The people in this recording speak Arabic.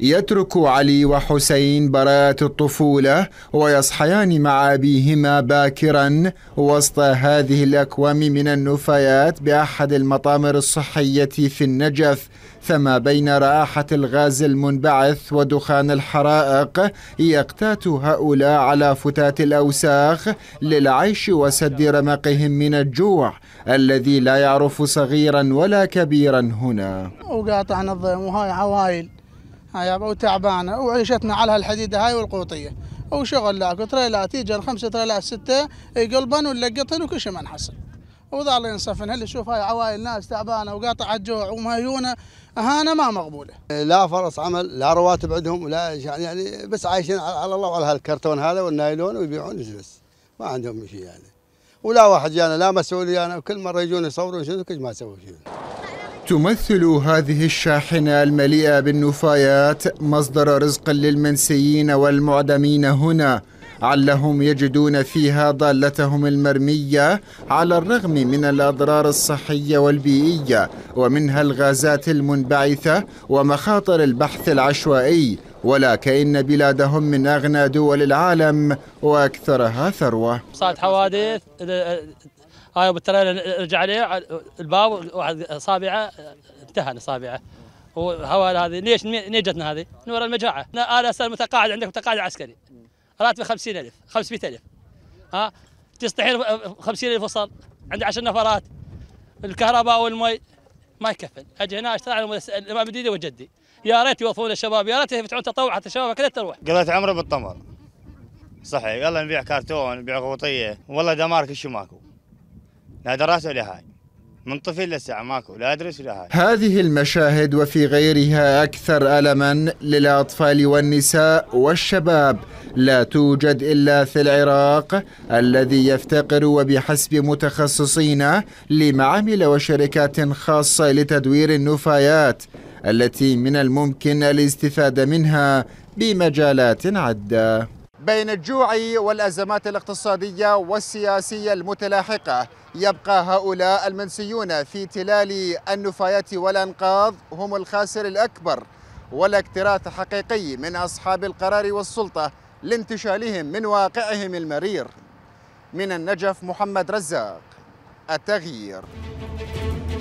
يترك علي وحسين براءة الطفولة ويصحيان مع أبيهما باكرا وسط هذه الأكوام من النفايات بأحد المطامر الصحية في النجف فما بين رائحة الغاز المنبعث ودخان الحرائق يقتات هؤلاء على فتات الأوساخ للعيش وسد رمقهم من الجوع الذي لا يعرف صغيرا ولا كبيرا هنا وقاطعنا الضيم وهاي عوائل هاي وتعبانه وعيشتنا على هالحديده هاي والقوطيه وشغل لا تريلات يجن خمسه تريلات سته يقلبن إيه ولا قطن وكل شيء ما نحصل وذا ينصفن هل شوف هاي عوائل ناس تعبانه وقاطعه الجوع ومهيونه اهانه ما مقبوله. لا فرص عمل لا رواتب عندهم ولا يعني يعني بس عايشين على الله وعلى هالكرتون هذا والنايلون ويبيعون يجلس ما عندهم شيء يعني. ولا واحد جانا يعني لا مسؤول جانا يعني وكل مره يجون يصورون شنو كل ما سووا شيء. تمثل هذه الشاحنة المليئة بالنفايات مصدر رزق للمنسيين والمعدمين هنا علهم يجدون فيها ضالتهم المرمية على الرغم من الأضرار الصحية والبيئية ومنها الغازات المنبعثة ومخاطر البحث العشوائي ولا كأن بلادهم من أغنى دول العالم وأكثرها ثروة صارت حوادث هاي بالتريل رجع عليه الباب واحد اصابعه انتهى اصابعه وهو هذه ليش منين جتنا هذه؟ من وراء المجاعه، انا اسال متقاعد عندك متقاعد عسكري راتبه 50000 500000 ها تستحيل 50000 وصل عندي 10 نفرات الكهرباء والمي ما يكفل اجي هنا اشتغل على الامام الجديد وجدي يا ريت يوظفون الشباب يا ريت يفتحون تطوع حتى الشباب كلها تروح قضيت عمره بالطمر صحيح يلا نبيع كرتون نبيع غوطيه والله دمارك شو ماكو لا دراسه ولا هاي من طفل لسع ماكو لا أدرس ولا هاي هذه المشاهد وفي غيرها أكثر ألما للأطفال والنساء والشباب لا توجد إلا في العراق الذي يفتقر وبحسب متخصصين لمعامل وشركات خاصة لتدوير النفايات التي من الممكن الاستفادة منها بمجالات عدة بين الجوع والأزمات الاقتصادية والسياسية المتلاحقة يبقى هؤلاء المنسيون في تلال النفايات والأنقاض هم الخاسر الأكبر والاكتراث حقيقي من أصحاب القرار والسلطة لانتشالهم من واقعهم المرير من النجف محمد رزاق التغيير